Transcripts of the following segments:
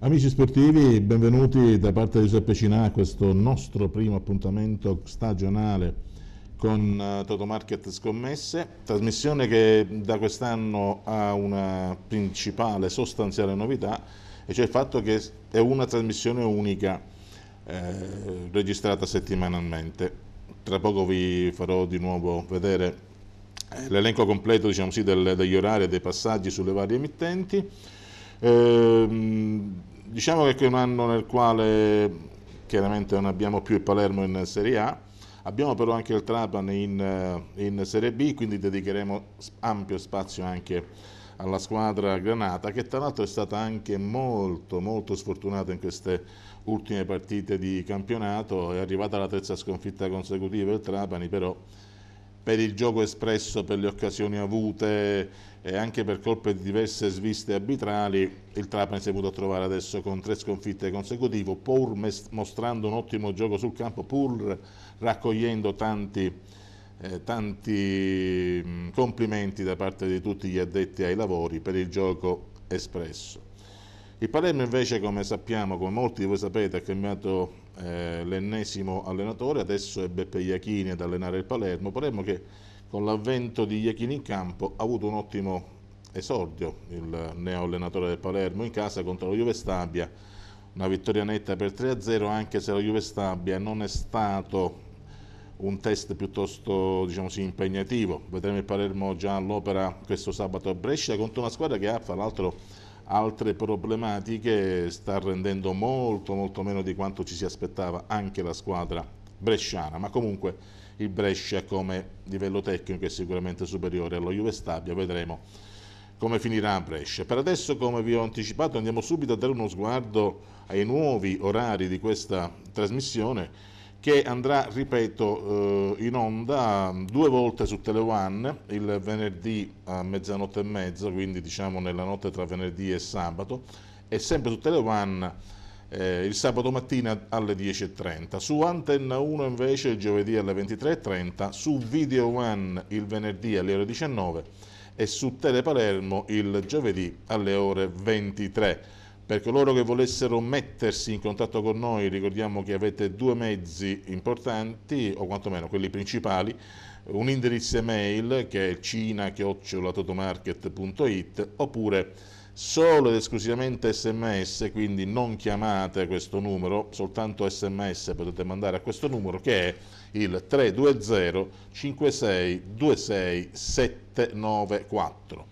Amici sportivi, benvenuti da parte di Giuseppe Cinà a questo nostro primo appuntamento stagionale con eh, Totomarket Scommesse, trasmissione che da quest'anno ha una principale sostanziale novità, e cioè il fatto che è una trasmissione unica eh, registrata settimanalmente. Tra poco vi farò di nuovo vedere eh, l'elenco completo diciamo sì, del, degli orari e dei passaggi sulle varie emittenti. Ehm, diciamo che è un anno nel quale chiaramente non abbiamo più il Palermo in Serie A, abbiamo però anche il Trapan in, eh, in Serie B, quindi dedicheremo ampio spazio anche alla squadra granata che tra l'altro è stata anche molto molto sfortunata in queste ultime partite di campionato è arrivata la terza sconfitta consecutiva il Trapani però per il gioco espresso per le occasioni avute e anche per colpe di diverse sviste arbitrali il Trapani si è venuto a trovare adesso con tre sconfitte consecutive, pur mostrando un ottimo gioco sul campo, pur raccogliendo tanti, eh, tanti complimenti da parte di tutti gli addetti ai lavori per il gioco espresso. Il Palermo invece, come sappiamo, come molti di voi sapete, ha cambiato eh, l'ennesimo allenatore, adesso è Beppe Iachini ad allenare il Palermo, Palermo che con l'avvento di Iachini in campo ha avuto un ottimo esordio il neo allenatore del Palermo in casa contro la Juve Stabia una vittoria netta per 3-0 anche se la Juve Stabia non è stato un test piuttosto diciamo sì, impegnativo vedremo il Palermo già all'opera questo sabato a Brescia contro una squadra che ha fra l'altro altre problematiche sta rendendo molto molto meno di quanto ci si aspettava anche la squadra bresciana ma comunque il Brescia come livello tecnico è sicuramente superiore allo Juve Stabia, vedremo come finirà a Brescia. Per adesso, come vi ho anticipato, andiamo subito a dare uno sguardo ai nuovi orari di questa trasmissione che andrà, ripeto, eh, in onda due volte su Tele One, il venerdì a mezzanotte e mezzo, quindi diciamo nella notte tra venerdì e sabato, e sempre su Tele One eh, il sabato mattina alle 10.30, su Antenna 1 invece il giovedì alle 23.30, su Video One il venerdì alle ore 19 e su Tele Palermo il giovedì alle ore 23. Per coloro che volessero mettersi in contatto con noi, ricordiamo che avete due mezzi importanti, o quantomeno quelli principali, un indirizzo email che è cina oppure solo ed esclusivamente sms, quindi non chiamate questo numero, soltanto sms potete mandare a questo numero che è il 320 5626 794.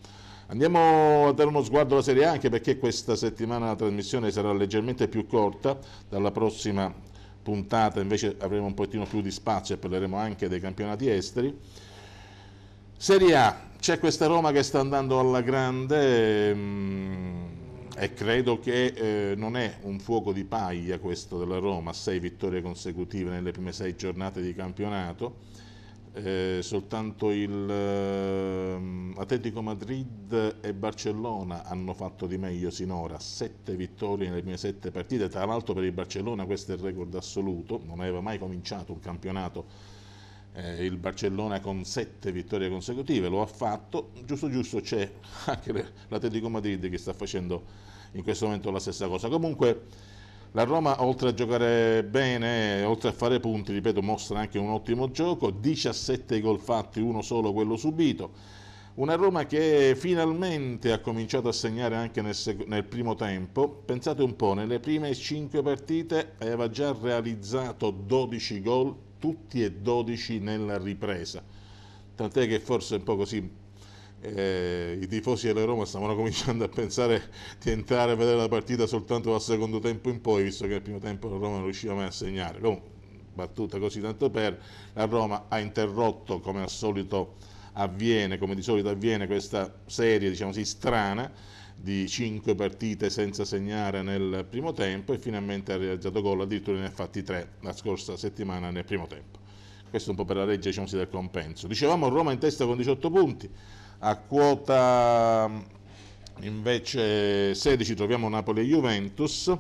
Andiamo a dare uno sguardo alla Serie A anche perché questa settimana la trasmissione sarà leggermente più corta, dalla prossima puntata invece avremo un pochettino più di spazio e parleremo anche dei campionati esteri. Serie A, c'è questa Roma che sta andando alla grande ehm, e credo che eh, non è un fuoco di paglia questo della Roma, sei vittorie consecutive nelle prime sei giornate di campionato. Eh, soltanto il eh, Atletico Madrid e Barcellona hanno fatto di meglio sinora, sette vittorie nelle prime sette partite, tra l'altro per il Barcellona questo è il record assoluto, non aveva mai cominciato un campionato eh, il Barcellona con sette vittorie consecutive, lo ha fatto, giusto giusto c'è anche l'Atletico Madrid che sta facendo in questo momento la stessa cosa. Comunque la Roma oltre a giocare bene, oltre a fare punti, ripeto, mostra anche un ottimo gioco, 17 gol fatti, uno solo quello subito. Una Roma che finalmente ha cominciato a segnare anche nel, nel, primo tempo. Pensate un po', nelle prime 5 partite aveva già realizzato 12 gol tutti e 12 nella ripresa. Tant'è che forse un po' così eh, i tifosi della Roma stavano cominciando a pensare di entrare a vedere la partita soltanto dal secondo tempo in poi, visto che al primo tempo la Roma non riusciva mai a segnare. Comunque, battuta così tanto per, la Roma ha interrotto come al solito avviene, come di solito avviene questa serie, diciamo così, strana, di 5 partite senza segnare nel primo tempo e finalmente ha realizzato gol, addirittura ne ha fatti 3 la scorsa settimana nel primo tempo. Questo un po' per la legge diciamo, del compenso. Dicevamo Roma in testa con 18 punti, a quota invece 16 troviamo Napoli e Juventus.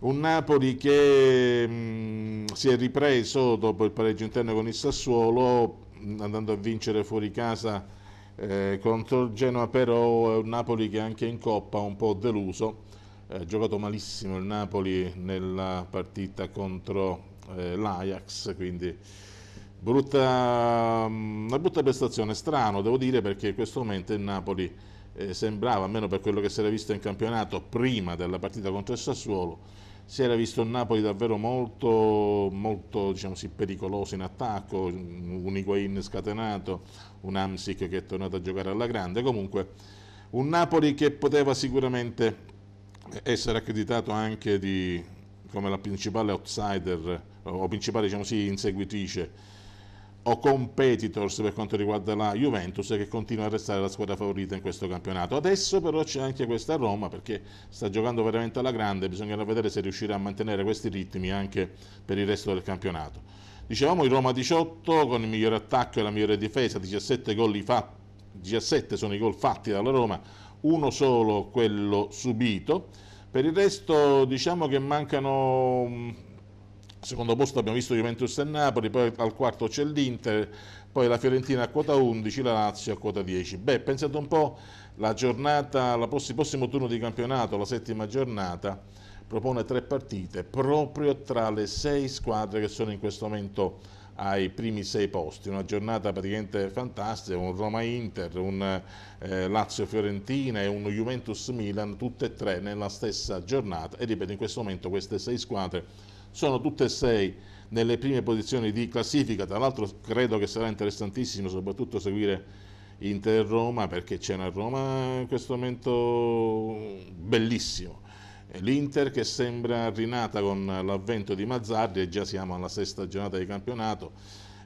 Un Napoli che mh, mm, si è ripreso dopo il pareggio interno con il Sassuolo, andando a vincere fuori casa eh, contro il Genoa però è un Napoli che anche in Coppa ha un po' deluso eh, ha giocato malissimo il Napoli nella partita contro eh, l'Ajax quindi brutta, mm, una brutta prestazione strano devo dire perché in questo momento il Napoli eh, sembrava, almeno per quello che si era visto in campionato prima della partita contro il Sassuolo, si era visto il Napoli davvero molto, molto diciamo sì, pericoloso in attacco, un Higuain scatenato, un Amsic che è tornato a giocare alla grande, comunque un Napoli che poteva sicuramente essere accreditato anche di, come la principale outsider o principale diciamo sì, inseguitrice o competitors per quanto riguarda la Juventus che continua a restare la squadra favorita in questo campionato. Adesso però c'è anche questa Roma perché sta giocando veramente alla grande, bisognerà vedere se riuscirà a mantenere questi ritmi anche per il resto del campionato. Dicevamo il Roma 18 con il migliore attacco e la migliore difesa, 17, 17 sono i gol fatti dalla Roma, uno solo quello subito. Per il resto diciamo che mancano mm, secondo posto abbiamo visto Juventus e Napoli, poi al quarto c'è l'Inter, poi la Fiorentina a quota 11, la Lazio a quota 10. Beh, pensate un po' la giornata, il prossimo turno di campionato, la settima giornata, propone tre partite proprio tra le sei squadre che sono in questo momento ai primi sei posti, una giornata praticamente fantastica, un Roma-Inter, un eh, Lazio-Fiorentina e un Juventus-Milan, tutte e tre nella stessa giornata e ripeto in questo momento queste sei squadre sono tutte e sei nelle prime posizioni di classifica, tra l'altro credo che sarà interessantissimo soprattutto seguire Inter-Roma perché c'è una Roma in questo momento bellissimo L'Inter che sembra rinata con l'avvento di Mazzardi e già siamo alla sesta giornata di campionato,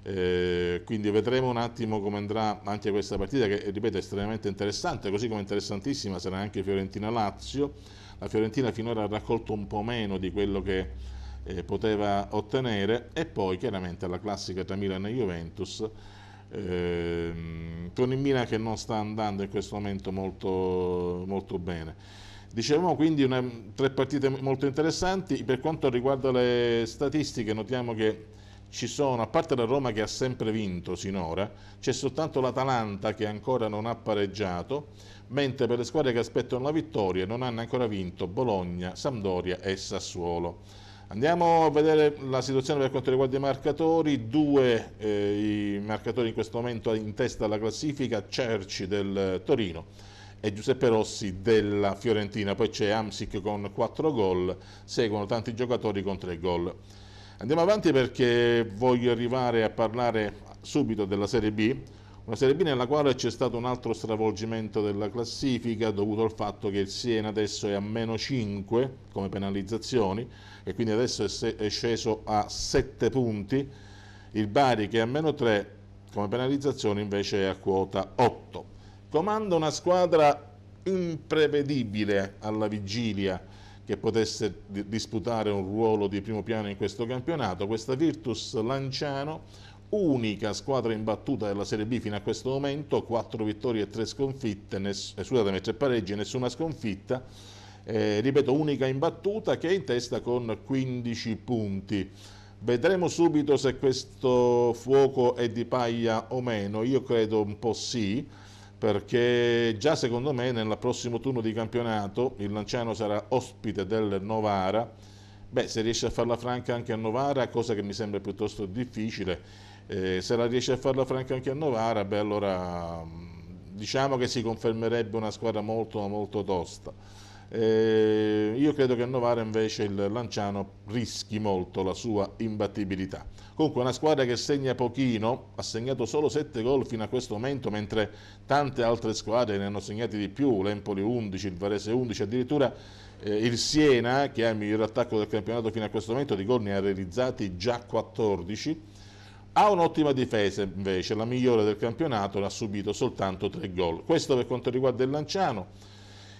eh, quindi vedremo un attimo come andrà anche questa partita che ripeto è estremamente interessante, così come interessantissima sarà anche Fiorentina-Lazio. La Fiorentina finora ha raccolto un po' meno di quello che eh, poteva ottenere e poi chiaramente la classica tra Milan e Juventus. Ehm, con il Milan che non sta andando in questo momento molto, molto bene. Dicevamo quindi una, tre partite molto interessanti, per quanto riguarda le statistiche notiamo che ci sono, a parte la Roma che ha sempre vinto sinora, c'è soltanto l'Atalanta che ancora non ha pareggiato, mentre per le squadre che aspettano la vittoria non hanno ancora vinto Bologna, Sampdoria e Sassuolo. Andiamo a vedere la situazione per quanto riguarda i marcatori, due eh, i marcatori in questo momento in testa alla classifica, Cerci del Torino e Giuseppe Rossi della Fiorentina, poi c'è Amsic con 4 gol, seguono tanti giocatori con 3 gol. Andiamo avanti perché voglio arrivare a parlare subito della Serie B, una Serie B nella quale c'è stato un altro stravolgimento della classifica dovuto al fatto che il Siena adesso è a meno 5 come penalizzazioni e quindi adesso è sceso a 7 punti, il Bari che è a meno 3 come penalizzazione invece è a quota 8 comanda una squadra imprevedibile alla vigilia che potesse disputare un ruolo di primo piano in questo campionato, questa Virtus Lanciano, unica squadra imbattuta della Serie B fino a questo momento, 4 vittorie e 3 sconfitte, ness- eh, scusatemi, 3 pareggi e nessuna sconfitta, eh, ripeto, unica imbattuta che è in testa con 15 punti. Vedremo subito se questo fuoco è di paglia o meno, io credo un po' sì, perché già secondo me nel prossimo turno di campionato il Lanciano sarà ospite del Novara, beh se riesce a farla franca anche a Novara, cosa che mi sembra piuttosto difficile, eh, se la riesce a farla franca anche a Novara, beh allora mm, diciamo che si confermerebbe una squadra molto molto tosta. Eh, io credo che a Novara invece il Lanciano rischi molto la sua imbattibilità. Comunque una squadra che segna pochino, ha segnato solo 7 gol fino a questo momento, mentre tante altre squadre ne hanno segnati di più, l'Empoli 11, il Varese 11, addirittura eh, il Siena che è il miglior attacco del campionato fino a questo momento, di gol ne ha realizzati già 14. Ha un'ottima difesa invece, la migliore del campionato, l'ha subito soltanto 3 gol. Questo per quanto riguarda il Lanciano.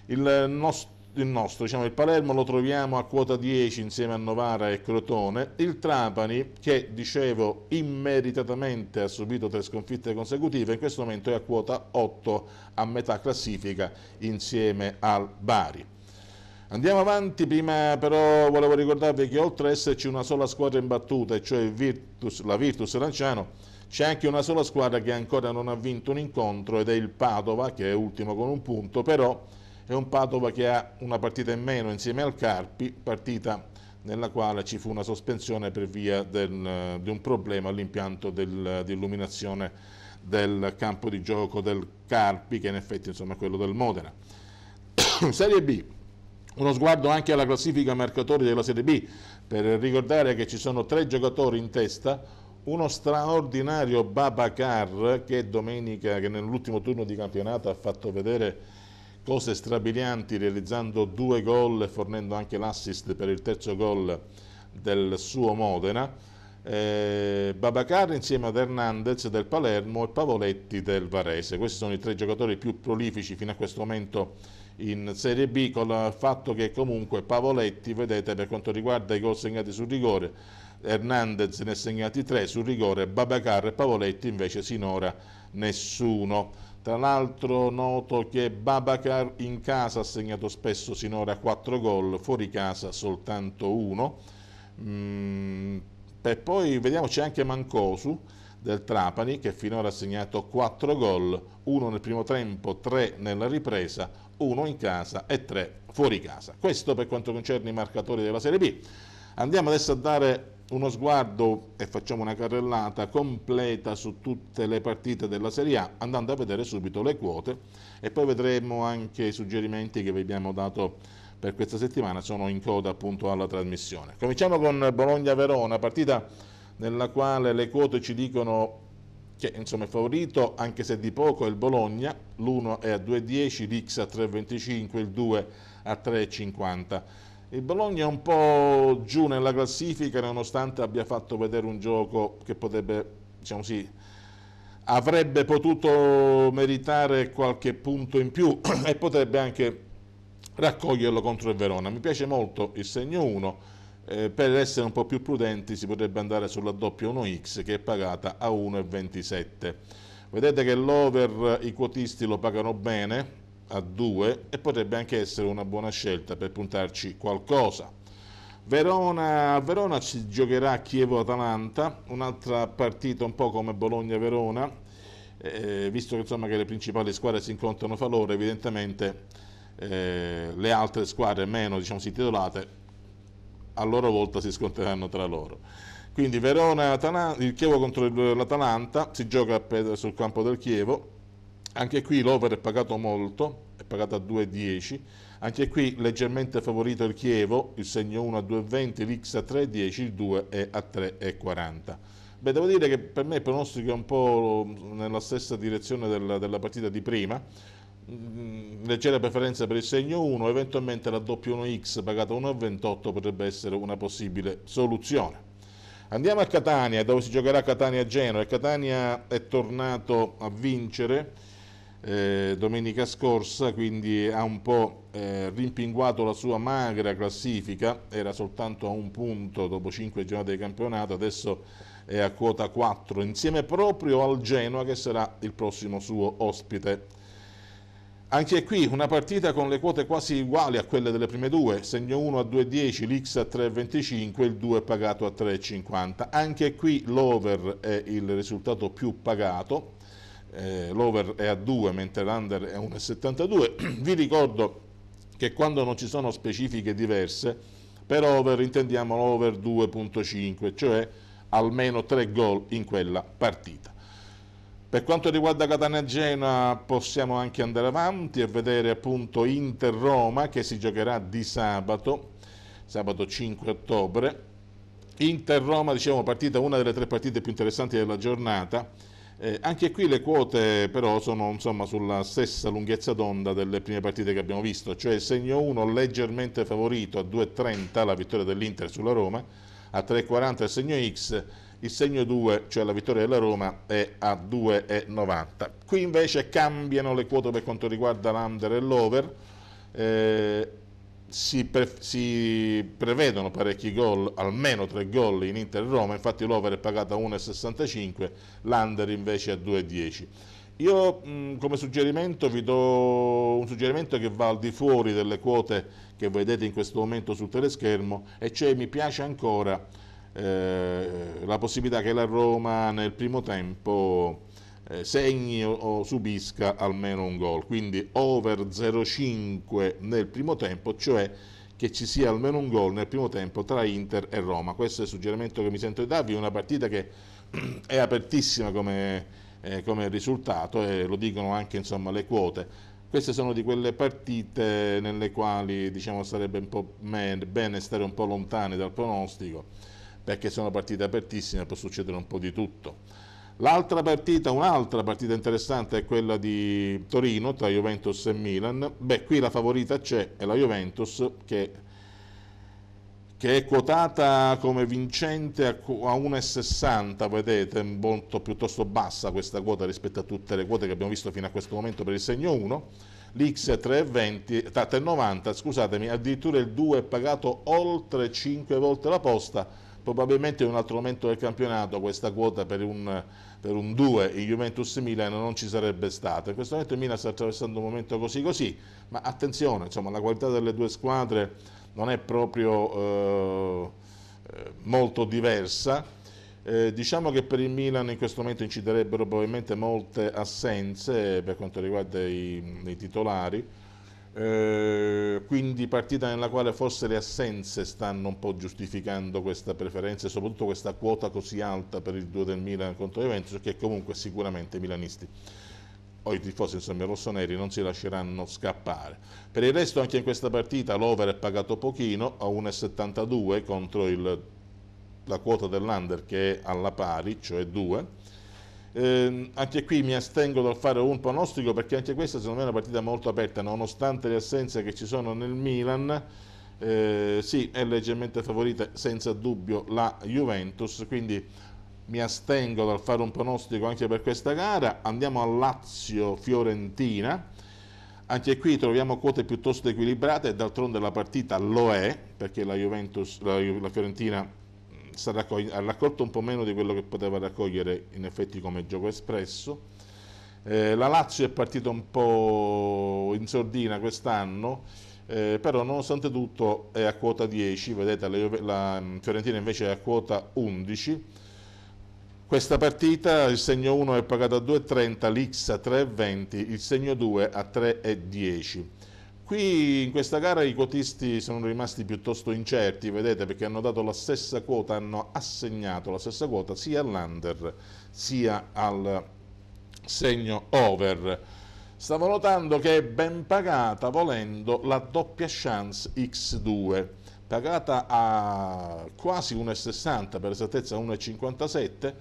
Il nostro il nostro, diciamo il Palermo lo troviamo a quota 10 insieme a Novara e Crotone, il Trapani che dicevo immeritatamente ha subito tre sconfitte consecutive in questo momento è a quota 8 a metà classifica insieme al Bari. Andiamo avanti, prima però volevo ricordarvi che oltre ad esserci una sola squadra imbattuta, cioè Virtus, la Virtus Lanciano, c'è anche una sola squadra che ancora non ha vinto un incontro ed è il Padova che è ultimo con un punto, però e un Padova che ha una partita in meno insieme al Carpi, partita nella quale ci fu una sospensione per via del, di un problema all'impianto di illuminazione del campo di gioco del Carpi, che in effetti insomma, è quello del Modena. Serie B, uno sguardo anche alla classifica mercatori della Serie B, per ricordare che ci sono tre giocatori in testa, uno straordinario Babacar che domenica, che nell'ultimo turno di campionato ha fatto vedere cose strabilianti realizzando due gol e fornendo anche l'assist per il terzo gol del suo Modena. Eh, Babacar insieme ad Hernandez del Palermo e Pavoletti del Varese. Questi sono i tre giocatori più prolifici fino a questo momento in Serie B con il fatto che comunque Pavoletti, vedete per quanto riguarda i gol segnati sul rigore, Hernandez ne ha segnati tre sul rigore, Babacar e Pavoletti invece sinora nessuno. Tra l'altro noto che Babacar in casa ha segnato spesso sinora 4 gol, fuori casa soltanto 1. Mm, e poi vediamoci anche Mancosu del Trapani che finora ha segnato 4 gol, 1 nel primo tempo, 3 nella ripresa, 1 in casa e 3 fuori casa. Questo per quanto concerne i marcatori della Serie B. Andiamo adesso a dare uno sguardo e facciamo una carrellata completa su tutte le partite della Serie A andando a vedere subito le quote e poi vedremo anche i suggerimenti che vi abbiamo dato per questa settimana sono in coda appunto alla trasmissione. Cominciamo con Bologna-Verona, partita nella quale le quote ci dicono che insomma è favorito anche se di poco il Bologna, l'1 è a 2,10, l'X a 3,25, il 2 a 3,50. Il Bologna è un po' giù nella classifica nonostante abbia fatto vedere un gioco che potrebbe, diciamo sì, avrebbe potuto meritare qualche punto in più e potrebbe anche raccoglierlo contro il Verona. Mi piace molto il segno 1, eh, per essere un po' più prudenti si potrebbe andare sulla doppia 1x che è pagata a 1,27. Vedete che l'over i quotisti lo pagano bene, a 2 e potrebbe anche essere una buona scelta per puntarci qualcosa. Verona, Verona si giocherà Chievo-Atalanta, un'altra partita un po' come Bologna-Verona, eh, visto che, insomma, che, le principali squadre si incontrano fra loro, evidentemente eh, le altre squadre meno diciamo, titolate a loro volta si scontreranno tra loro. Quindi Verona, il Chievo contro l'Atalanta, si gioca sul campo del Chievo, anche qui l'Over è pagato molto, è pagato a 2,10. Anche qui leggermente favorito il Chievo, il segno 1 a 2,20, l'X a 3,10, il 2 è a 3,40. Beh, devo dire che per me il pronostico è un po' nella stessa direzione della, della partita di prima. Mm, leggera preferenza per il segno 1, eventualmente la doppia 1x pagata 1,28 potrebbe essere una possibile soluzione. Andiamo a Catania, dove si giocherà catania geno e Catania è tornato a vincere eh, domenica scorsa, quindi ha un po' eh, rimpinguato la sua magra classifica, era soltanto a un punto dopo cinque giornate di campionato, adesso è a quota 4, insieme proprio al Genoa che sarà il prossimo suo ospite. Anche qui una partita con le quote quasi uguali a quelle delle prime due, segno 1 a 2,10, l'X a 3,25, il 2 pagato a 3,50. Anche qui l'over è il risultato più pagato, eh, l'over è a 2 mentre l'under è 1,72. Vi ricordo che quando non ci sono specifiche diverse, per over intendiamo l'over 2.5, cioè almeno 3 gol in quella partita. Per quanto riguarda Catania Genoa possiamo anche andare avanti e vedere appunto Inter-Roma che si giocherà di sabato, sabato 5 ottobre. Inter-Roma, diciamo, partita, una delle tre partite più interessanti della giornata eh, anche qui le quote però sono insomma, sulla stessa lunghezza d'onda delle prime partite che abbiamo visto, cioè segno 1 leggermente favorito a 2,30 la vittoria dell'Inter sulla Roma, a 3,40 il segno X, il segno 2, cioè la vittoria della Roma, è a 2,90. Qui invece cambiano le quote per quanto riguarda l'under e l'over. Eh, si, pre si, prevedono parecchi gol, almeno tre gol in Inter-Roma, infatti l'over è pagata a 1,65, l'under invece a 2,10. Io mh, come suggerimento vi do un suggerimento che va al di fuori delle quote che vedete in questo momento sul teleschermo e cioè mi piace ancora eh, la possibilità che la Roma nel primo tempo eh, segni o, o subisca almeno un gol, quindi over 0-5 nel primo tempo, cioè che ci sia almeno un gol nel primo tempo tra Inter e Roma. Questo è il suggerimento che mi sento di darvi, una partita che è apertissima come, eh, come risultato e lo dicono anche insomma, le quote. Queste sono di quelle partite nelle quali diciamo, sarebbe bene stare un po' lontani dal pronostico perché sono partite apertissime, può succedere un po' di tutto. L'altra partita, un'altra partita interessante è quella di Torino tra Juventus e Milan. Beh, qui la favorita c'è, è la Juventus che, che è quotata come vincente a 1,60, vedete, molto piuttosto bassa questa quota rispetto a tutte le quote che abbiamo visto fino a questo momento per il segno 1 l'X è 3,20, 3,90, scusatemi, addirittura il 2 è pagato oltre 5 volte la posta, probabilmente in un altro momento del campionato questa quota per un, per un 2 in Juventus-Milan non ci sarebbe stata. In questo momento il Milan sta attraversando un momento così così, ma attenzione, insomma, la qualità delle due squadre non è proprio eh, molto diversa. Eh, diciamo che per il Milan in questo momento inciderebbero probabilmente molte assenze per quanto riguarda i, i titolari, eh, quindi partita nella quale forse le assenze stanno un po' giustificando questa preferenza e soprattutto questa quota così alta per il 2 del Milan contro Juventus che comunque sicuramente i milanisti o i tifosi insomma i rossoneri non si lasceranno scappare per il resto anche in questa partita l'over è pagato pochino a 1,72 contro il, la quota dell'under che è alla pari cioè 2 eh, anche qui mi astengo dal fare un pronostico perché anche questa secondo me è una partita molto aperta, nonostante le assenze che ci sono nel Milan. Eh, sì, è leggermente favorita senza dubbio la Juventus, quindi mi astengo dal fare un pronostico anche per questa gara. Andiamo a Lazio-Fiorentina. Anche qui troviamo quote piuttosto equilibrate, d'altronde la partita lo è, perché la, Juventus, la, la Fiorentina ha raccolto un po' meno di quello che poteva raccogliere in effetti come gioco espresso. Eh, la Lazio è partita un po' in sordina quest'anno, eh, però nonostante tutto è a quota 10, vedete la, la mm, Fiorentina invece è a quota 11. Questa partita il segno 1 è pagato a 2,30, l'X a 3,20, il segno 2 a 3,10. Qui in questa gara i quotisti sono rimasti piuttosto incerti, vedete, perché hanno dato la stessa quota, hanno assegnato la stessa quota sia all'under sia al segno over. Stavo notando che è ben pagata volendo la doppia chance X2, pagata a quasi 1,60, per esattezza 1,57,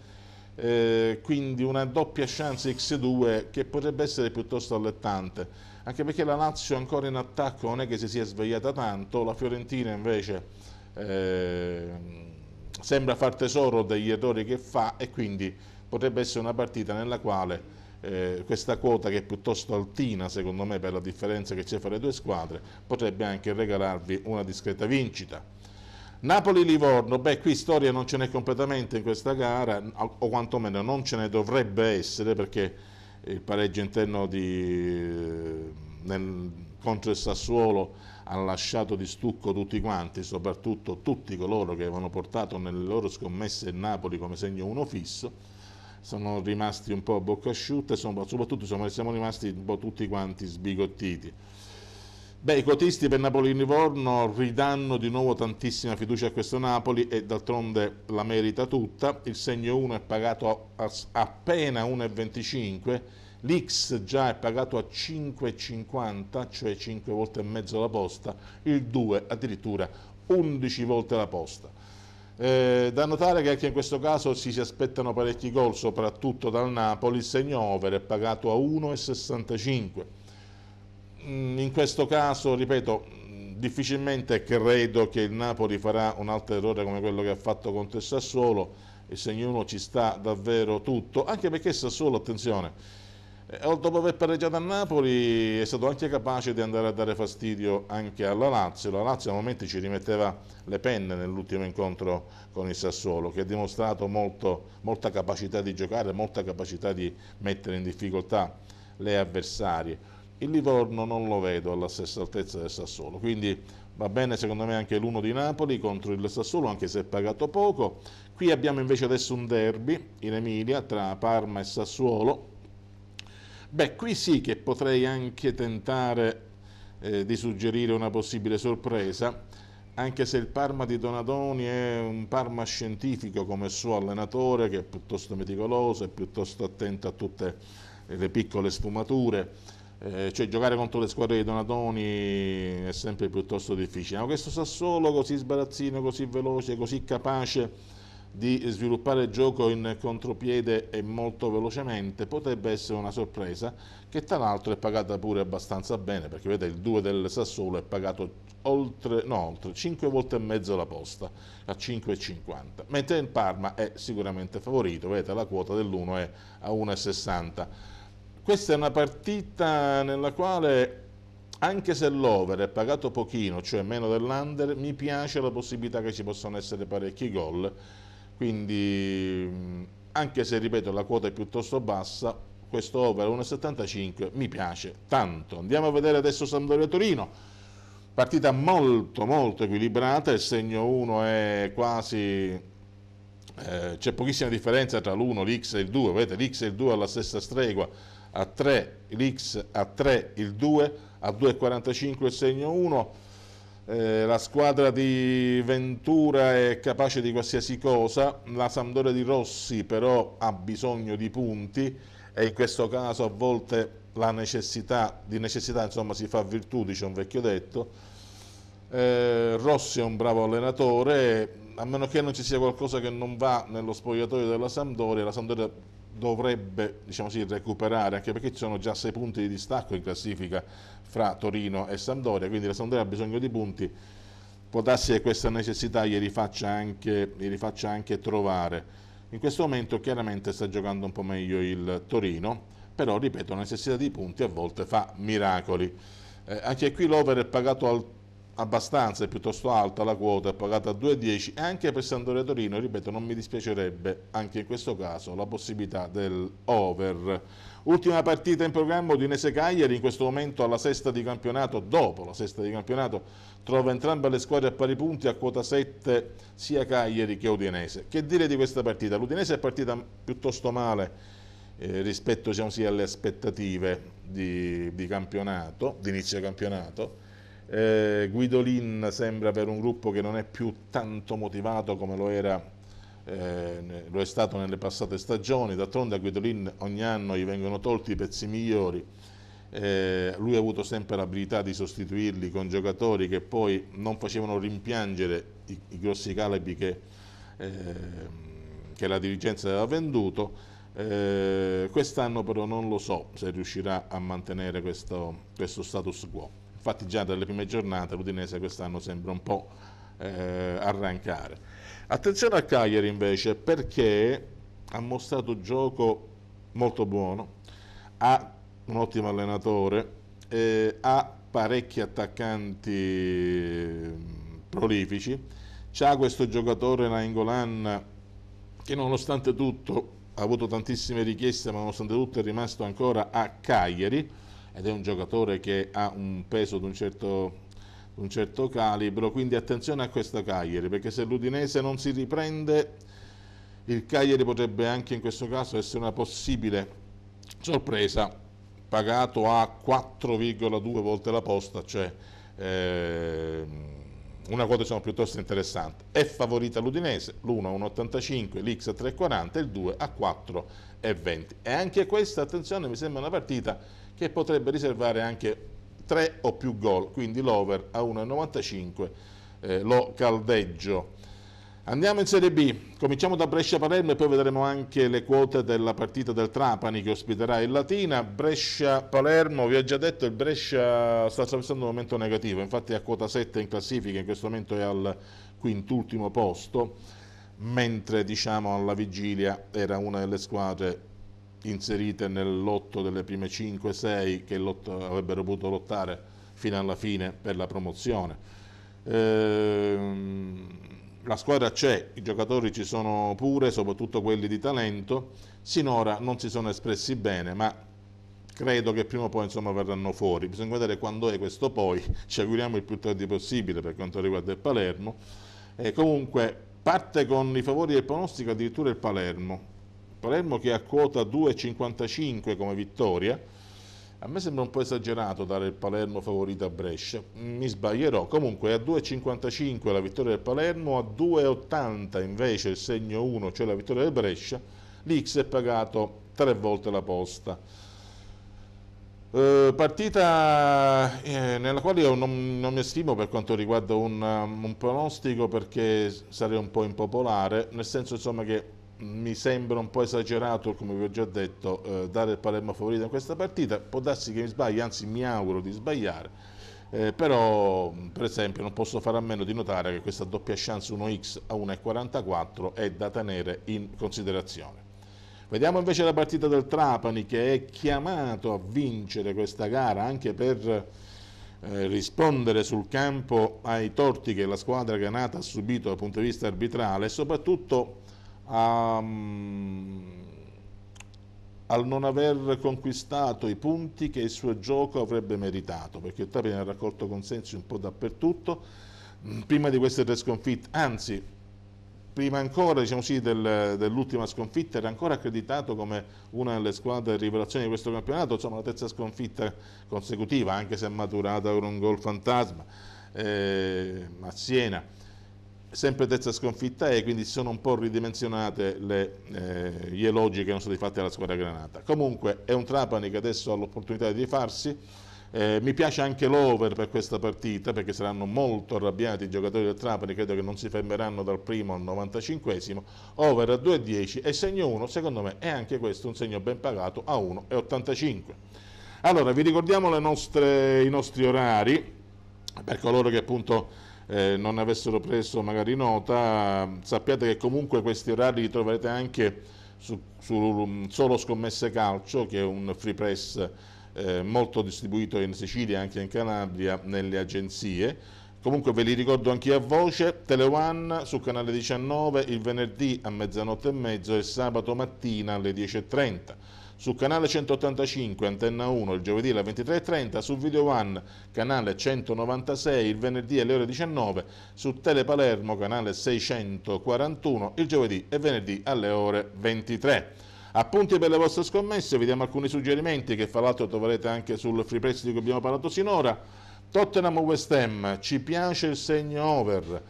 eh, quindi una doppia chance X2 che potrebbe essere piuttosto allettante anche perché la Lazio ancora in attacco non è che si sia svegliata tanto, la Fiorentina invece eh, sembra far tesoro degli errori che fa e quindi potrebbe essere una partita nella quale eh, questa quota che è piuttosto altina secondo me per la differenza che c'è fra le due squadre potrebbe anche regalarvi una discreta vincita. Napoli-Livorno, beh qui storia non ce n'è completamente in questa gara o quantomeno non ce ne dovrebbe essere perché il pareggio interno di, nel, contro il Sassuolo ha lasciato di stucco tutti quanti, soprattutto tutti coloro che avevano portato nelle loro scommesse il Napoli come segno uno fisso, sono rimasti un po' a bocca asciutta e soprattutto siamo rimasti un po' tutti quanti sbigottiti. Beh, i quotisti per Napoli-Livorno e ridanno di nuovo tantissima fiducia a questo Napoli e d'altronde la merita tutta. Il segno 1 è pagato a appena 1,25, l'X già è pagato a 5,50, cioè 5 volte e mezzo la posta, il 2 addirittura 11 volte la posta. Eh, da notare che anche in questo caso si, si aspettano parecchi gol, soprattutto dal Napoli, il segno over è pagato a 1,65 Mm, in questo caso, ripeto, mm, difficilmente credo che il Napoli farà un altro errore come quello che ha fatto contro il Sassuolo il segno 1 ci sta davvero tutto anche perché il Sassuolo, attenzione eh, dopo aver pareggiato a Napoli è stato anche capace di andare a dare fastidio anche alla Lazio la Lazio a momenti ci rimetteva le penne nell'ultimo incontro con il Sassuolo che ha dimostrato molto, molta capacità di giocare molta capacità di mettere in difficoltà le avversarie il Livorno non lo vedo alla stessa altezza del Sassuolo, quindi va bene secondo me anche l'uno di Napoli contro il Sassuolo, anche se è pagato poco. Qui abbiamo invece adesso un derby in Emilia tra Parma e Sassuolo. Beh, qui sì che potrei anche tentare eh, di suggerire una possibile sorpresa, anche se il Parma di Donadoni è un Parma scientifico come suo allenatore, che è piuttosto meticoloso, e piuttosto attento a tutte le piccole sfumature eh, cioè giocare contro le squadre di Donatoni è sempre piuttosto difficile, ma questo Sassuolo così sbarazzino, così veloce, così capace di sviluppare il gioco in contropiede e molto velocemente potrebbe essere una sorpresa che tra l'altro è pagata pure abbastanza bene perché vedete il 2 del Sassuolo è pagato oltre, no, oltre 5 volte e mezzo la posta a 5,50 mentre il Parma è sicuramente favorito vedete la quota dell'1 è a 1,60 questa è una partita nella quale anche se l'over è pagato pochino, cioè meno dell'under, mi piace la possibilità che ci possano essere parecchi gol, quindi mm, anche se, ripeto, la quota è piuttosto bassa, questo over 1,75 mi piace tanto. Andiamo a vedere adesso Sampdoria-Torino, partita molto molto equilibrata, il segno 1 è quasi... Eh, c'è pochissima differenza tra l'1, l'x e il 2, vedete l'x e il 2 alla stessa stregua, a 3 l'X, a 3 il 2, a 2,45 il segno 1. Eh, la squadra di Ventura è capace di qualsiasi cosa, la Sampdoria di Rossi però ha bisogno di punti e in questo caso a volte la necessità, di necessità insomma, si fa virtù, dice un vecchio detto. Eh, Rossi è un bravo allenatore, a meno che non ci sia qualcosa che non va nello spogliatoio della Sampdoria, la Sampdoria dovrebbe diciamo così, recuperare, anche perché ci sono già sei punti di distacco in classifica fra Torino e Sampdoria, quindi la Sampdoria ha bisogno di punti, può darsi che questa necessità glieli faccia anche, gli faccia anche trovare. In questo momento chiaramente sta giocando un po' meglio il Torino, però ripeto, la necessità di punti a volte fa miracoli. Eh, anche qui l'over è pagato al abbastanza, è piuttosto alta la quota, è pagata a 2,10 e anche per Santore Torino, ripeto, non mi dispiacerebbe anche in questo caso la possibilità del over. Ultima partita in programma Udinese Cagliari, in questo momento alla sesta di campionato, dopo la sesta di campionato, trova entrambe le squadre a pari punti a quota 7 sia Cagliari che Udinese. Che dire di questa partita? L'Udinese è partita piuttosto male eh, rispetto diciamo, alle aspettative di, di campionato, di inizio campionato, eh, Guidolin sembra per un gruppo che non è più tanto motivato come lo era eh, lo è stato nelle passate stagioni, d'altronde a Guidolin ogni anno gli vengono tolti i pezzi migliori, eh, lui ha avuto sempre l'abilità di sostituirli con giocatori che poi non facevano rimpiangere i, i grossi calibri che, eh, che, la dirigenza aveva venduto, eh, quest'anno però non lo so se riuscirà a mantenere questo, questo status quo. Infatti già dalle prime giornate l'Udinese quest'anno sembra un po' eh, arrancare. Attenzione a Cagliari invece perché ha mostrato gioco molto buono, ha un ottimo allenatore, eh, ha parecchi attaccanti mm, prolifici, c'ha questo giocatore Nainggolan che nonostante tutto ha avuto tantissime richieste ma nonostante tutto è rimasto ancora a Cagliari ed è un giocatore che ha un peso di un certo, un certo calibro, quindi attenzione a questa Cagliari, perché se l'Udinese non si riprende, il Cagliari potrebbe anche in questo caso essere una possibile sorpresa, pagato a 4,2 volte la posta, cioè... Eh, una quota diciamo, piuttosto interessante. È favorita l'Udinese, l'1 a 1,85, l'X a 3,40 e il 2 a 4,20. E anche questa, attenzione, mi sembra una partita che potrebbe riservare anche 3 o più gol, quindi l'over a 1,95 eh, lo caldeggio. Andiamo in Serie B, cominciamo da Brescia-Palermo e poi vedremo anche le quote della partita del Trapani che ospiterà il Latina. Brescia-Palermo, vi ho già detto, il Brescia sta attraversando un momento negativo, infatti è a quota 7 in classifica, in questo momento è al quintultimo posto, mentre diciamo alla vigilia era una delle squadre inserite nell'otto delle prime 5-6 che avrebbero potuto lottare fino alla fine per la promozione. Ehm la squadra c'è, i giocatori ci sono pure, soprattutto quelli di talento, sinora non si sono espressi bene, ma credo che prima o poi insomma, verranno fuori. Bisogna vedere quando è questo poi, ci auguriamo il più tardi possibile per quanto riguarda il Palermo. E eh, comunque parte con i favori del pronostico addirittura il Palermo. Palermo che ha quota 2,55 come vittoria, a me sembra un po' esagerato dare il Palermo favorito a Brescia, mi sbaglierò. Comunque a 2,55 la vittoria del Palermo, a 2,80 invece il segno 1, cioè la vittoria del Brescia, l'X è pagato tre volte la posta. Eh, partita eh, nella quale io non, non, mi estimo per quanto riguarda un, un pronostico perché sarei un po' impopolare, nel senso insomma che mi sembra un po' esagerato, come vi ho già detto, eh, dare il Palermo favorito in questa partita. Può darsi che mi sbagli, anzi mi auguro di sbagliare. Eh, però, per esempio, non posso fare a meno di notare che questa doppia chance 1x a 1,44 è da tenere in considerazione. Vediamo invece la partita del Trapani che è chiamato a vincere questa gara anche per eh, rispondere sul campo ai torti che la squadra granata ha subito dal punto di vista arbitrale e soprattutto al non aver conquistato i punti che il suo gioco avrebbe meritato, perché il Trapani ha raccolto consensi un po' dappertutto, mm, prima di queste tre sconfitte, anzi prima ancora diciamo sì, del, dell'ultima sconfitta era ancora accreditato come una delle squadre di rivelazione di questo campionato, insomma la terza sconfitta consecutiva anche se maturata con un gol fantasma eh, a Siena sempre terza sconfitta E, quindi si sono un po' ridimensionate le, eh, gli elogi che erano stati fatti alla squadra granata. Comunque è un Trapani che adesso ha l'opportunità di rifarsi, eh, mi piace anche l'over per questa partita perché saranno molto arrabbiati i giocatori del Trapani, credo che non si fermeranno dal primo al 95esimo, over a 2,10 e segno 1, secondo me è anche questo un segno ben pagato a 1,85. Allora vi ricordiamo nostre, i nostri orari per coloro che appunto eh, non avessero preso magari nota, sappiate che comunque questi orari li troverete anche su, su mm, Solo Scommesse Calcio, che è un free press eh, molto distribuito in Sicilia e anche in Calabria nelle agenzie. Comunque ve li ricordo anche a voce, Teleone su canale 19 il venerdì a mezzanotte e mezzo e sabato mattina alle 10.30 su canale 185 Antenna 1 il giovedì alle 23.30, su Video One canale 196 il venerdì alle ore 19, su Tele Palermo canale 641 il giovedì e venerdì alle ore 23. Appunti per le vostre scommesse, vediamo alcuni suggerimenti che fra l'altro troverete anche sul free press di cui abbiamo parlato sinora. Tottenham West Ham, ci piace il segno over.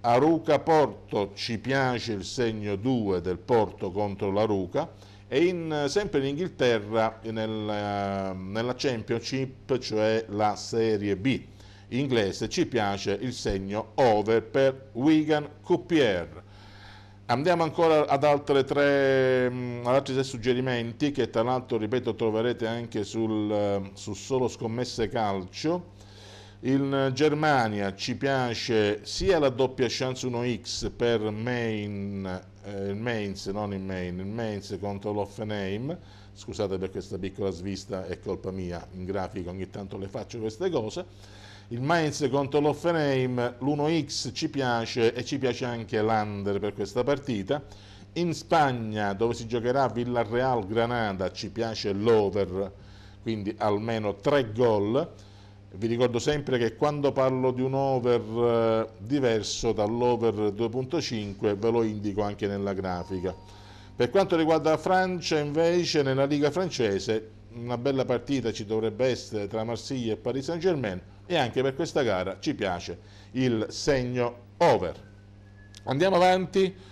Aruca Porto, ci piace il segno 2 del Porto contro l'Aruca. E in, sempre in Inghilterra, nel, eh, nella Championship, cioè la Serie B inglese, ci piace il segno over per Wigan Coupier. Andiamo ancora ad, altre tre, mm, ad altri tre suggerimenti che tra l'altro, ripeto, troverete anche sul, eh, su Solo Scommesse Calcio. In Germania ci piace sia la doppia chance 1x per Main eh, il mains, non il main, il mains contro l'Offenheim, scusate per questa piccola svista, è colpa mia, in grafica ogni tanto le faccio queste cose, il mains contro l'Offenheim, l'1x ci piace e ci piace anche l'Under per questa partita, in Spagna dove si giocherà Villarreal-Granada ci piace l'Over, quindi almeno 3 gol, vi ricordo sempre che quando parlo di un over eh, diverso dall'over 2.5 ve lo indico anche nella grafica. Per quanto riguarda la Francia invece nella Liga francese una bella partita ci dovrebbe essere tra Marsiglia e Paris Saint Germain e anche per questa gara ci piace il segno over. Andiamo avanti.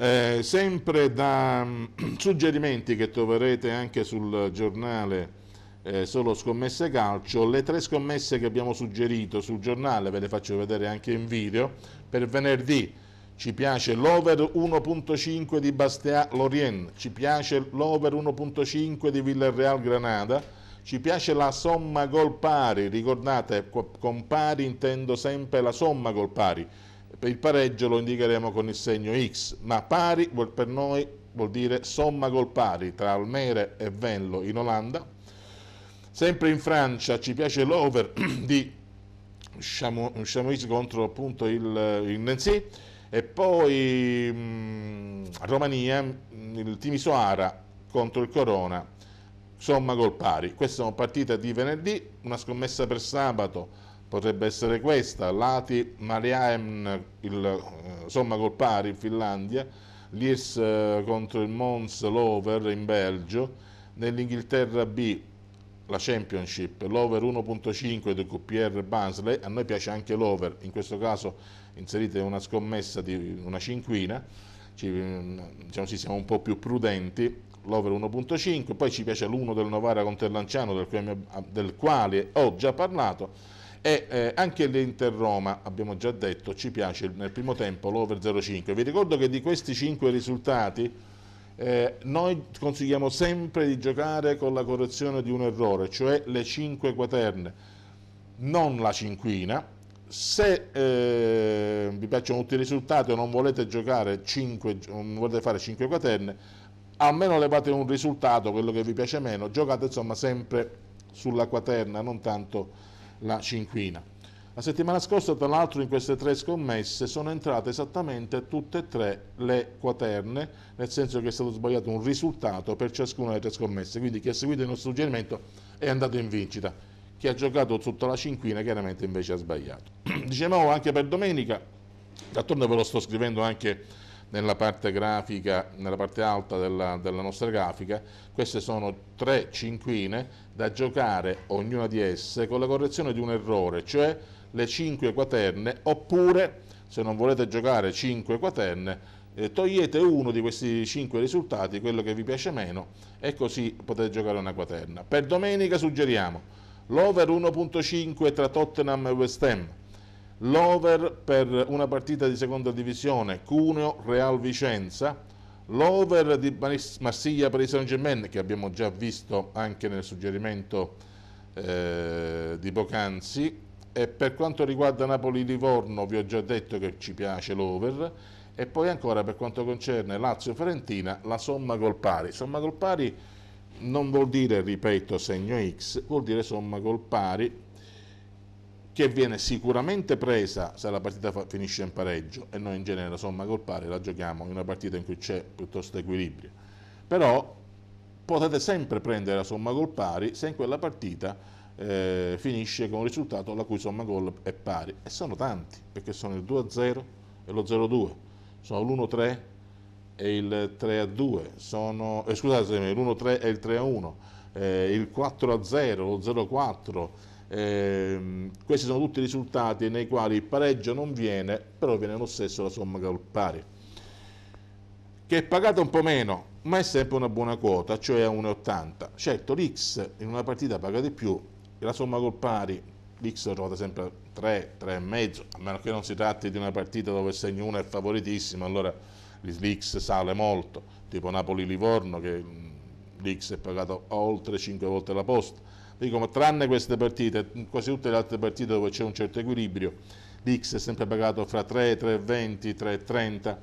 Eh, sempre da mm, suggerimenti che troverete anche sul giornale eh, solo scommesse calcio, le tre scommesse che abbiamo suggerito sul giornale, ve le faccio vedere anche in video, per venerdì ci piace l'over 1.5 di Bastia Lorien, ci piace l'over 1.5 di Villarreal Granada, ci piace la somma gol pari, ricordate con pari intendo sempre la somma gol pari, per il pareggio lo indicheremo con il segno X, ma pari per noi vuol dire somma gol pari tra Almere e Venlo in Olanda, Sempre in Francia ci piace l'over di Chamois contro appunto il, il Nancy e poi mh, mm, Romania mm, il Timisoara contro il Corona somma gol pari questa è una partita di venerdì una scommessa per sabato potrebbe essere questa Lati Mariaem il, eh, somma gol pari in Finlandia Lies eh, contro il Mons l'over in Belgio nell'Inghilterra B la Championship, l'over 1.5 del QPR Bansley, a noi piace anche l'over, in questo caso inserite una scommessa di una cinquina, ci, diciamo sì, siamo un po' più prudenti, l'over 1.5, poi ci piace l'1 del Novara con Terlanciano del, ah, del quale ho già parlato e eh, anche l'Inter Roma, abbiamo già detto, ci piace nel primo tempo l'over 0.5. Vi ricordo che di questi 5 risultati eh, noi consigliamo sempre di giocare con la correzione di un errore, cioè le 5 quaterne, non la cinquina. Se eh, vi piacciono tutti i risultati o non volete, giocare 5, non volete fare 5 quaterne, almeno levate un risultato, quello che vi piace meno, giocate insomma sempre sulla quaterna, non tanto la cinquina. La settimana scorsa, tra l'altro, in queste tre scommesse sono entrate esattamente tutte e tre le quaterne, nel senso che è stato sbagliato un risultato per ciascuna delle tre scommesse, quindi chi ha seguito il nostro suggerimento è andato in vincita, chi ha giocato tutta la cinquina chiaramente invece ha sbagliato. Dicevamo anche per domenica, d'altronde ve lo sto scrivendo anche nella parte grafica, nella parte alta della, della, nostra grafica, queste sono tre cinquine da giocare ognuna di esse con la correzione di un errore, cioè le 5 quaterne, oppure se non volete giocare 5 quaterne, eh, togliete uno di questi 5 risultati, quello che vi piace meno, e così potete giocare una quaterna. Per domenica suggeriamo l'over 1.5 tra Tottenham e West Ham, l'over per una partita di seconda divisione Cuneo Real Vicenza, l'over di Marsiglia per il Saint Germain che abbiamo già visto anche nel suggerimento eh, di Pocanzi e per quanto riguarda Napoli-Livorno vi ho già detto che ci piace l'over e poi ancora per quanto concerne Lazio-Fiorentina la somma col pari. Somma col pari non vuol dire, ripeto, segno X, vuol dire somma col pari che viene sicuramente presa se la partita finisce in pareggio e noi in genere la somma col pari la giochiamo in una partita in cui c'è piuttosto equilibrio. Però potete sempre prendere la somma col pari se in quella partita eh, finisce con un risultato la cui somma gol è pari. E sono tanti, perché sono il 2-0 e lo 0-2, sono l'1-3 e il 3-2, sono, eh, scusate, l'1-3 e il 3-1, eh, il 4-0, lo 0-4. Eh, questi sono tutti risultati nei quali il pareggio non viene, però viene lo stesso la somma gol pari, che è pagata un po' meno, ma è sempre una buona quota, cioè a 1,80. Certo, l'X in una partita paga di più, la somma col pari, l'X trovate sempre 3, 3,5, a meno che non si tratti di una partita dove il segno 1 è favoritissimo, allora l'X sale molto, tipo Napoli-Livorno che l'X è pagato oltre 5 volte la posta. Dico, ma tranne queste partite, quasi tutte le altre partite dove c'è un certo equilibrio, l'X è sempre pagato fra 3, 3,20, 3,30,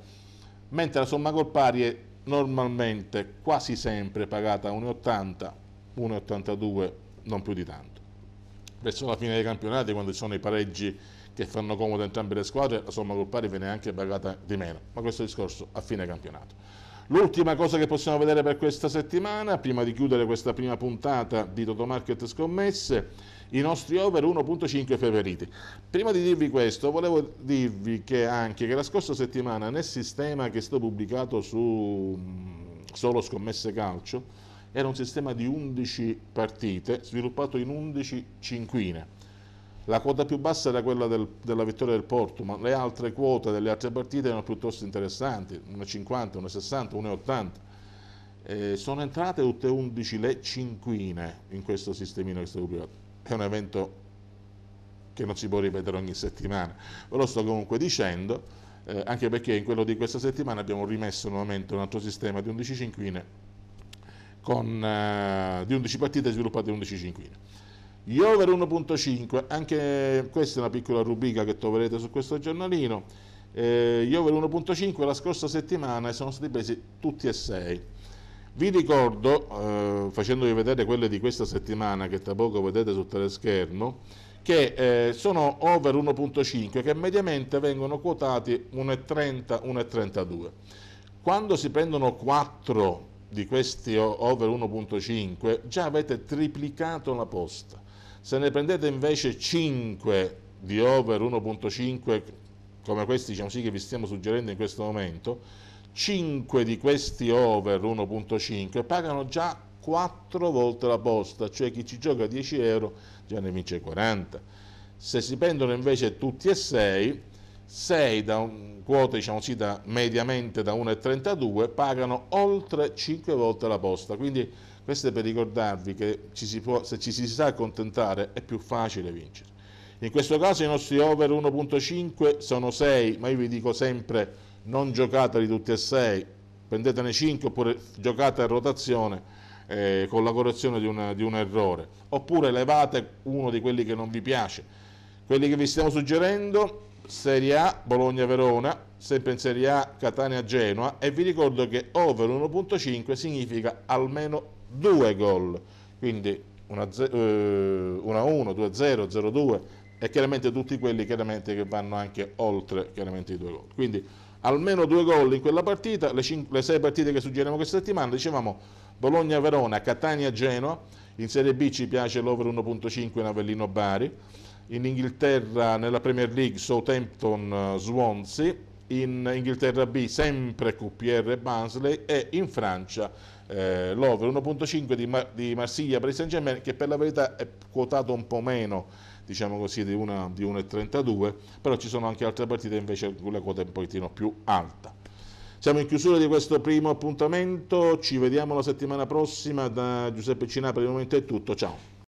mentre la somma col pari è normalmente quasi sempre pagata 1,80, 1,82, non più di tanto verso la fine dei campionati quando ci sono i pareggi che fanno comodo entrambe le squadre, la somma col pari viene anche pagata di meno, ma questo discorso a fine campionato. L'ultima cosa che possiamo vedere per questa settimana, prima di chiudere questa prima puntata di Totomarket Scommesse, i nostri over 1.5 favoriti. Prima di dirvi questo, volevo dirvi che anche che la scorsa settimana nel sistema che sto pubblicato su mm, Solo Scommesse Calcio, era un sistema di 11 partite sviluppato in 11 cinquine. La quota più bassa era quella del, della vittoria del Porto, ma le altre quote delle altre partite erano piuttosto interessanti, una 50, una 60, una 80. Eh, sono entrate tutte 11 le cinquine in questo sistemino che stato privato. È un evento che non si può ripetere ogni settimana, ve lo sto comunque dicendo, eh, anche perché in quello di questa settimana abbiamo rimesso nuovamente un altro sistema di 11 cinquine con, eh, di 11 partite sviluppate 11 cinquine. Gli over 1.5, anche questa è una piccola rubrica che troverete su questo giornalino. Eh, gli over 1.5 la scorsa settimana sono stati presi tutti e 6. Vi ricordo, eh, facendovi vedere quelle di questa settimana che tra poco vedete sul teleschermo, che eh, sono over 1.5 che mediamente vengono quotati 1,30-1,32. Quando si prendono 4 di questi over 1.5 già avete triplicato la posta. Se ne prendete invece 5 di over 1.5 come questi diciamo sì, che vi stiamo suggerendo in questo momento, 5 di questi over 1.5 pagano già 4 volte la posta, cioè chi ci gioca 10 euro già ne vince 40. Se si prendono invece tutti e 6, 6 da un, quote diciamo così, da, mediamente da 1,32 pagano oltre 5 volte la posta. Quindi questo è per ricordarvi che ci può, se ci si sa accontentare è più facile vincere. In questo caso i nostri over 1.5 sono 6, ma io vi dico sempre non giocateli tutti e 6, prendetene 5 oppure giocate a rotazione eh, con la correzione di, una, di un errore, oppure levate uno di quelli che non vi piace. Quelli che vi stiamo suggerendo Serie A Bologna-Verona, sempre in Serie A Catania-Genoa e vi ricordo che over 1.5 significa almeno 2 gol, quindi 1-1, 2-0, 0-2 e chiaramente tutti quelli chiaramente che vanno anche oltre chiaramente i due gol. Quindi almeno due gol in quella partita, le, cinque, le sei partite che suggeriamo questa settimana, dicevamo Bologna-Verona, Catania-Genoa, in Serie B ci piace l'over 1.5 in Avellino-Bari, in Inghilterra nella Premier League Southampton eh, Swansea, in Inghilterra B sempre QPR Bansley e in Francia eh, l'over 1.5 di, Mar di, Marsiglia Paris Saint Germain che per la verità è quotato un po' meno diciamo così di, 1,32 però ci sono anche altre partite invece con la quota un pochettino più alta siamo in chiusura di questo primo appuntamento ci vediamo la settimana prossima da Giuseppe Cinà per il momento è tutto ciao